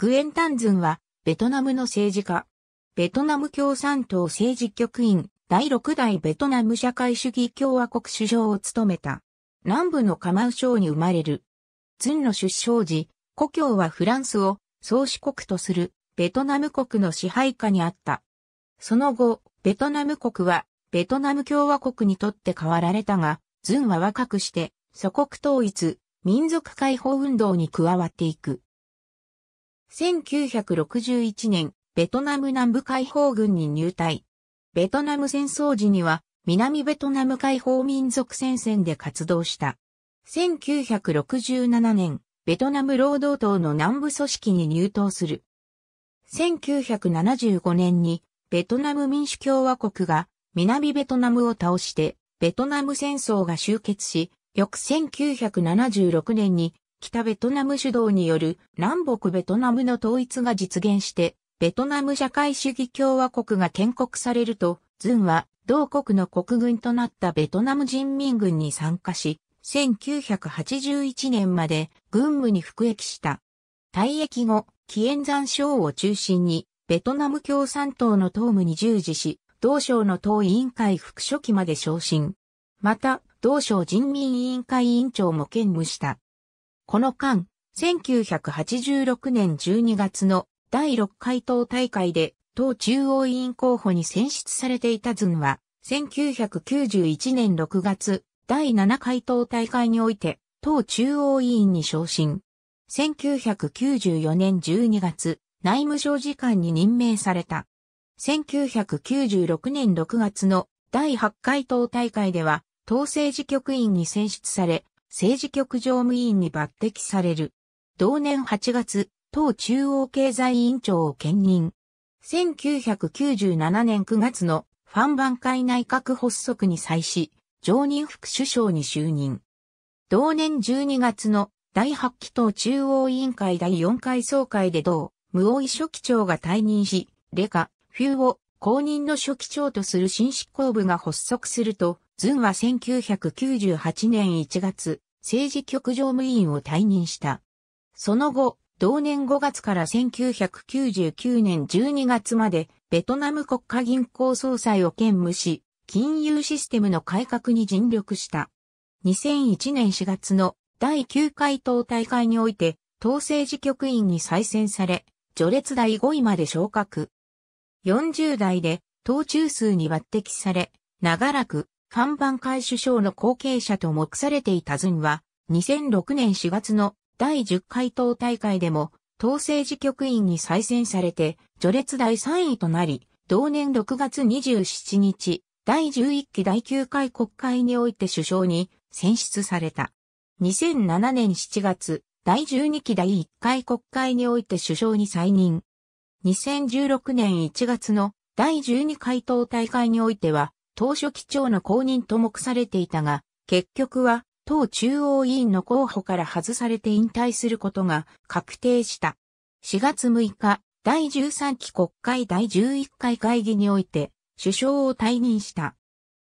グエン・タンズンは、ベトナムの政治家。ベトナム共産党政治局員、第6代ベトナム社会主義共和国首相を務めた。南部のカマウ省に生まれる。ズンの出生時、故郷はフランスを宗主国とするベトナム国の支配下にあった。その後、ベトナム国はベトナム共和国にとって変わられたが、ズンは若くして祖国統一、民族解放運動に加わっていく。1961年、ベトナム南部解放軍に入隊。ベトナム戦争時には、南ベトナム解放民族戦線で活動した。1967年、ベトナム労働党の南部組織に入党する。1975年に、ベトナム民主共和国が南ベトナムを倒して、ベトナム戦争が終結し、翌1976年に北ベトナム主導による南北ベトナムの統一が実現して、ベトナム社会主義共和国が建国されると、ズンは同国の国軍となったベトナム人民軍に参加し、1981年まで軍務に服役した。退役後、紀ザ山省を中心に、ベトナム共産党の党務に従事し、同省の党委員会副書記まで昇進。また、同省人民委員会委員長も兼務した。この間、1986年12月の第6回党大会で党中央委員候補に選出されていたズンは、1991年6月、第7回党大会において、党中央委員に昇進。1994年12月、内務省次官に任命された。1996年6月の第8回党大会では、党政治局員に選出され、政治局常務委員に抜擢される。同年8月、党中央経済委員長を兼任。1997年9月のファンン会内閣発足に際し、常任副首相に就任。同年12月の第8期党中央委員会第4回総会で同、無尾書記長が退任し、レカ、フューを公認の書記長とする新執行部が発足すると、ズンは1998年1月、政治局常務委員を退任した。その後、同年5月から1999年12月まで、ベトナム国家銀行総裁を兼務し、金融システムの改革に尽力した。2001年4月の第9回党大会において、党政治局員に再選され、序列第5位まで昇格。40代で、党中枢に抜擢され、長らく看板会首相の後継者と目されていたズンは、2006年4月の第10回党大会でも、党政治局員に再選されて、序列第3位となり、同年6月27日、第11期第9回国会において首相に選出された。2007年7月、第12期第1回国会において首相に再任。2016年1月の第12回党大会においては、当初基調の公認と目されていたが、結局は党中央委員の候補から外されて引退することが確定した。4月6日、第13期国会第11回会議において、首相を退任した。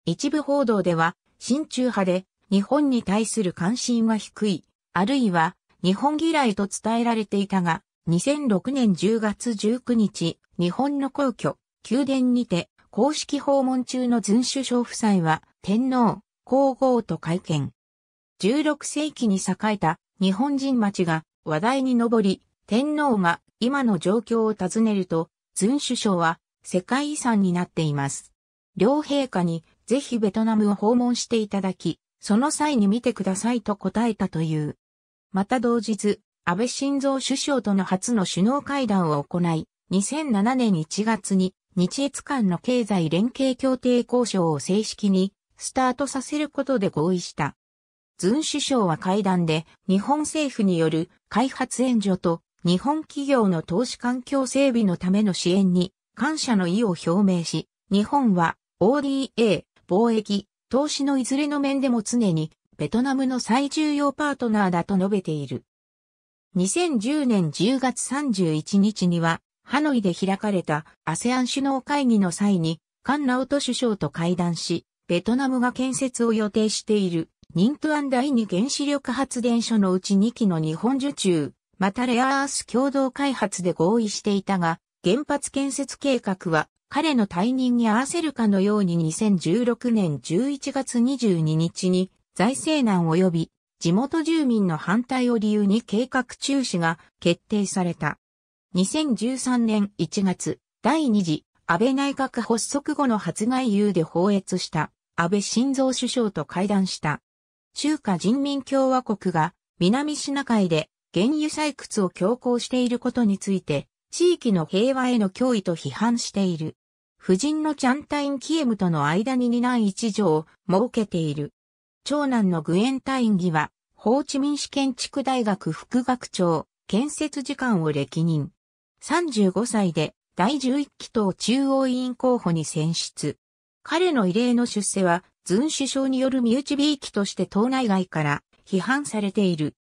一部報道では、親中派で日本に対する関心は低い、あるいは日本嫌いと伝えられていたが、2006年10月19日、日本の皇居、宮殿にて、公式訪問中の遵守首相夫妻は、天皇、皇后と会見。16世紀に栄えた日本人町が話題に上り、天皇が今の状況を尋ねると、遵守首相は世界遺産になっています。両陛下にぜひベトナムを訪問していただき、その際に見てくださいと答えたという。また同日、安倍晋三首相との初の首脳会談を行い、2007年1月に日越間の経済連携協定交渉を正式にスタートさせることで合意した。ズン首相は会談で日本政府による開発援助と日本企業の投資環境整備のための支援に感謝の意を表明し、日本は ODA、貿易、投資のいずれの面でも常にベトナムの最重要パートナーだと述べている。2010年10月31日にはハノイで開かれた ASEAN 首脳会議の際に、カン・ラウト首相と会談し、ベトナムが建設を予定している、ニントアン第二原子力発電所のうち2基の日本受注、またレアアース共同開発で合意していたが、原発建設計画は彼の退任に合わせるかのように2016年11月22日に財政難及び地元住民の反対を理由に計画中止が決定された。2013年1月、第2次安倍内閣発足後の発外遊で放越した安倍晋三首相と会談した。中華人民共和国が南シナ海で原油採掘を強行していることについて、地域の平和への脅威と批判している。夫人のチャンタイン・キエムとの間に二男一女を設けている。長男のグエンタイン議は、法治民主建築大学副学長、建設時間を歴任。35歳で第11期党中央委員候補に選出。彼の異例の出世は、ズン首相による身内びいきとして党内外から批判されている。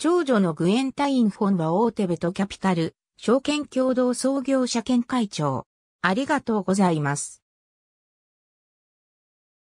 長女のグエンタイン・フォンは大手ベトキャピタル、証券共同創業者兼会長。ありがとうございます。